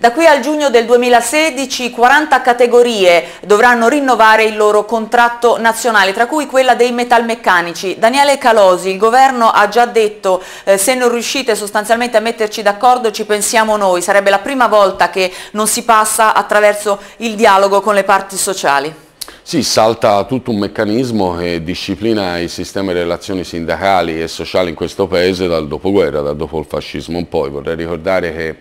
Da qui al giugno del 2016 40 categorie dovranno rinnovare il loro contratto nazionale, tra cui quella dei metalmeccanici. Daniele Calosi, il governo ha già detto eh, se non riuscite sostanzialmente a metterci d'accordo ci pensiamo noi, sarebbe la prima volta che non si passa attraverso il dialogo con le parti sociali. Sì, salta tutto un meccanismo che disciplina i sistemi di relazioni sindacali e sociali in questo paese dal dopoguerra, dal dopo il fascismo in poi. Vorrei ricordare che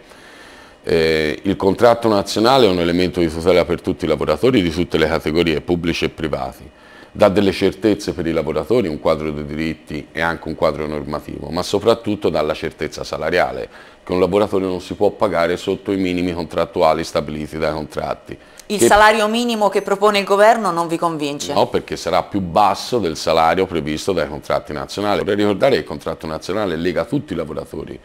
eh, il contratto nazionale è un elemento di tutela per tutti i lavoratori di tutte le categorie, pubblici e privati. Dà delle certezze per i lavoratori, un quadro di diritti e anche un quadro normativo, ma soprattutto dà la certezza salariale, che un lavoratore non si può pagare sotto i minimi contrattuali stabiliti dai contratti. Il che... salario minimo che propone il governo non vi convince? No, perché sarà più basso del salario previsto dai contratti nazionali. Vorrei ricordare che il contratto nazionale lega tutti i lavoratori,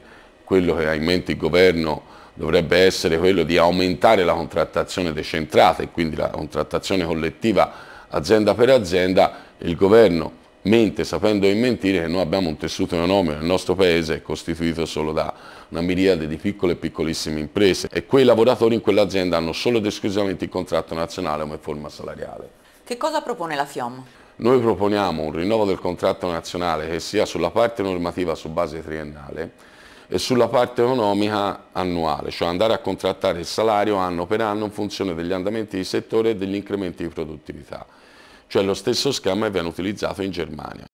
quello che ha in mente il governo dovrebbe essere quello di aumentare la contrattazione decentrata e quindi la contrattazione collettiva azienda per azienda, il governo mente sapendo di mentire che noi abbiamo un tessuto economico nel nostro paese costituito solo da una miriade di piccole e piccolissime imprese e quei lavoratori in quell'azienda hanno solo ed esclusivamente il contratto nazionale come forma salariale. Che cosa propone la FIOM? Noi proponiamo un rinnovo del contratto nazionale che sia sulla parte normativa su base triennale e sulla parte economica annuale, cioè andare a contrattare il salario anno per anno in funzione degli andamenti di settore e degli incrementi di produttività. Cioè lo stesso schema che viene utilizzato in Germania.